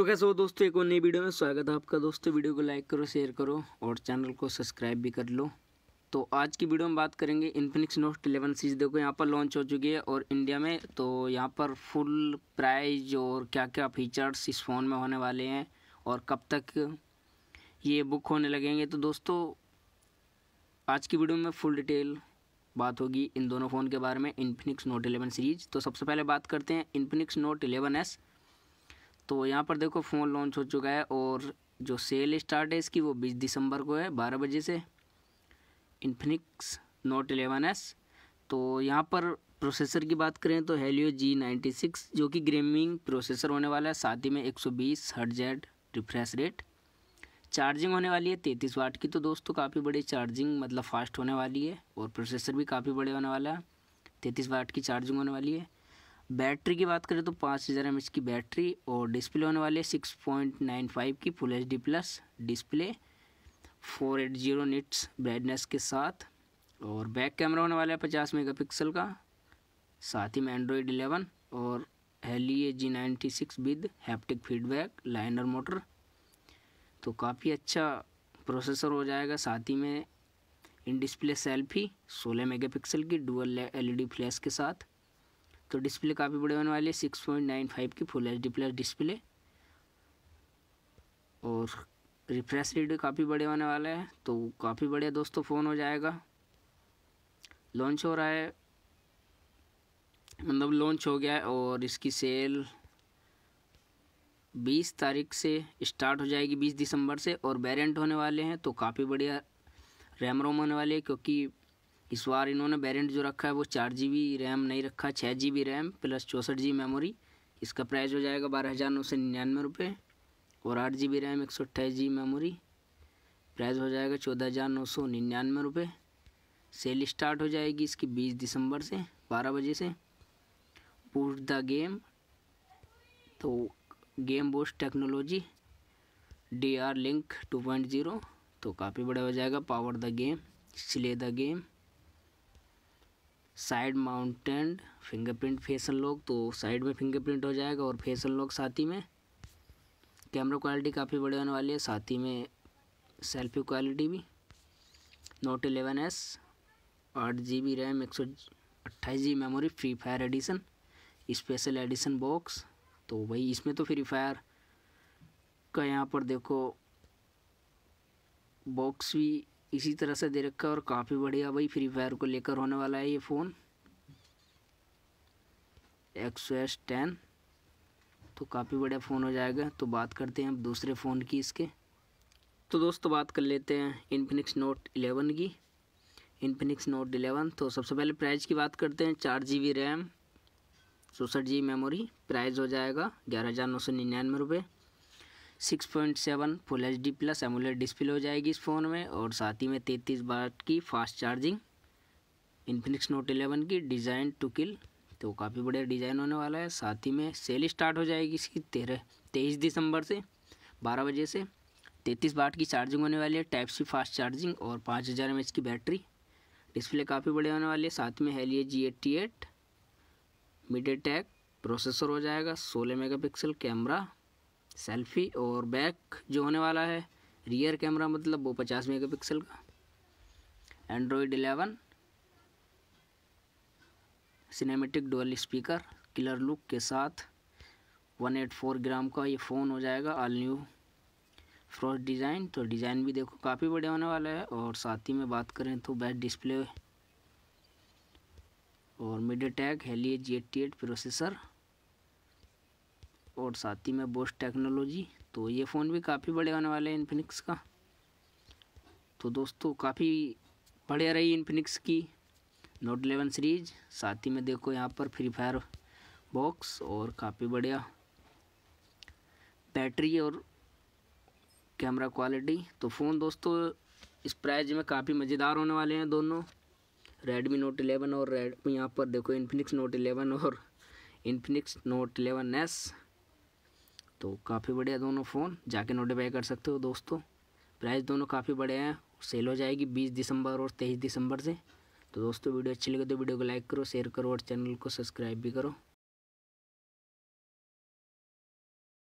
तो कैसे हो दोस्तों एक और नई वीडियो में स्वागत है आपका दोस्तों वीडियो को लाइक करो शेयर करो और चैनल को सब्सक्राइब भी कर लो तो आज की वीडियो में बात करेंगे इन्फिनिक्स नोट एलेवन सीरीज देखो यहाँ पर लॉन्च हो चुकी है और इंडिया में तो यहाँ पर फुल प्राइज और क्या क्या फीचर्स इस फ़ोन में होने वाले हैं और कब तक ये बुक होने लगेंगे तो दोस्तों आज की वीडियो में फुल डिटेल बात होगी इन दोनों फ़ोन के बारे में इन्फिनिक्स नोट एलेवन सीरीज तो सबसे पहले बात करते हैं इन्फिनिक्स नोट एलेवन एस तो यहाँ पर देखो फ़ोन लॉन्च हो चुका है और जो सेल स्टार्ट है इसकी वो बीस दिसंबर को है बारह बजे से इन्फिनिक्स नोट एलेवन एस तो यहाँ पर प्रोसेसर की बात करें तो हेलियो जी नाइन्टी सिक्स जो कि ग्रेमिंग प्रोसेसर होने वाला है साथ ही में एक सौ बीस जेड रिफ्रेश रेट चार्जिंग होने वाली है तैंतीस वाट की तो दोस्तों काफ़ी बड़ी चार्जिंग मतलब फास्ट होने वाली है और प्रोसेसर भी काफ़ी बड़े होने वाला है तैंतीस वाट की चार्जिंग होने वाली है बैटरी की बात करें तो पाँच हज़ार एम की बैटरी और डिस्प्ले होने वाले सिक्स पॉइंट नाइन फाइव की full H D plus display four eight zero nits brightness के साथ और बैक कैमरा होने वाला है पचास मेगापिक्सल का साथ ही में एंड्रॉयड इलेवन और A G ninety six with haptic feedback linear motor तो काफ़ी अच्छा प्रोसेसर हो जाएगा साथ ही में इन डिस्प्ले सेल्फी सोलह मेगा की डुअल एल फ्लैश के साथ तो डिस्प्ले काफ़ी बड़े होने वाली है सिक्स पॉइंट नाइन फाइव की full H D plus display और रिफ्रेश रेट काफ़ी बड़े होने वाला है तो काफ़ी बढ़िया दोस्तों फ़ोन हो जाएगा लॉन्च हो रहा है मतलब लॉन्च हो गया है और इसकी सेल बीस तारीख से स्टार्ट हो जाएगी बीस दिसंबर से और वेरिएंट होने वाले हैं तो काफ़ी बढ़िया रैम रोम होने वाले हैं क्योंकि इस बार इन्होंने वेरियंट जो रखा है वो चार जी बी रैम नहीं रखा छः जी बी रैम प्लस चौंसठ जी मेमोरी इसका प्राइस हो जाएगा बारह हज़ार नौ सौ निन्यानवे रुपये और आठ जी बी रैम एक सौ अट्ठाईस जी मेमोरी प्राइस हो जाएगा चौदह हज़ार नौ सौ निन्यानवे रुपये सेल स्टार्ट हो जाएगी इसकी बीस दिसंबर से बारह बजे से पुट द गेम तो game boost technology D R link two point zero तो काफ़ी बड़ा हो जाएगा power the game slay the game side mounted fingerprint face unlock तो साइड में फिंगरप्रिंट हो जाएगा और फेस अनलॉक साथ ही में कैमरा क्वालिटी काफ़ी बढ़िया होने वाली है साथ ही में सेल्फी क्वालिटी भी नोट एलेवन एस आठ जी बी रैम एक सौ अट्ठाईस G memory Free Fire edition special edition box तो भाई इसमें तो फ्री फायर का यहाँ पर देखो बॉक्स भी इसी तरह से दे रखा है और काफ़ी बढ़िया भाई फ्री फायर को लेकर होने वाला है ये फ़ोन एक्सो एस टेन तो काफ़ी बढ़िया फ़ोन हो जाएगा तो बात करते हैं अब दूसरे फ़ोन की इसके तो दोस्तों बात कर लेते हैं इन्फिनिक्स नोट एलेवन की इन्फिनिक्स नोट इलेवन तो सबसे पहले प्राइस की बात करते हैं चार जी बी रैम चौंसठ जी मेमोरी प्राइज़ हो जाएगा ग्यारह हज़ार नौ सौ निन्यानवे रुपये six point seven full H D plus AMOLED display हो जाएगी इस फ़ोन में और साथ ही में तैंतीस वाट की fast charging Infinix Note eleven की डिज़ाइन टू किल तो काफ़ी बढ़िया डिज़ाइन होने वाला है साथ ही में सेल स्टार्ट हो जाएगी इसकी तेरह तेईस दिसंबर से बारह बजे से तैंतीस वाट की चार्जिंग होने वाली है टाइप सी फास्ट चार्जिंग और पाँच हज़ार एम की बैटरी डिस्प्ले काफ़ी बड़े होने वाली है साथ में लिए G eighty eight MediaTek processor हो जाएगा सोलह मेगापिक्सल कैमरा सेल्फी और बैक जो होने वाला है रियर कैमरा मतलब वो पचास मेगापिक्सल का Android eleven cinematic dual speaker killer look के साथ 184 ग्राम का ये फ़ोन हो जाएगा ऑल न्यू फ्रॉड डिज़ाइन तो डिज़ाइन भी देखो काफ़ी बड़े होने वाला है और साथ ही में बात करें तो बेस्ट डिस्प्ले और MediaTek Helio G eighty eight processor और साथ ही में बोस्ट टेक्नोलॉजी तो ये फ़ोन भी काफ़ी बड़े आने वाले हैं इन्फिनिक्स का तो दोस्तों काफ़ी बढ़िया रही इन्फिनिक्स की नोट एलेवन सीरीज साथ ही में देखो यहाँ पर फ्री फायर बॉक्स और काफ़ी बढ़िया बैटरी और कैमरा क्वालिटी तो फ़ोन दोस्तों इस प्राइज में काफ़ी मज़ेदार होने वाले हैं दोनों रेडमी नोट एलेवन और रेडमी यहाँ पर देखो इन्फिनिक्स नोट एलेवन और इन्फिनिक्स नोट एलेवन एस तो काफ़ी बढ़िया दोनों फ़ोन जाके नोटिफाई कर सकते हो दोस्तों प्राइस दोनों काफ़ी बढ़िया हैं सेल हो जाएगी बीस दिसंबर और तेईस दिसंबर से तो दोस्तों वीडियो अच्छी लगे तो वीडियो को लाइक करो शेयर करो और चैनल को सब्सक्राइब भी करो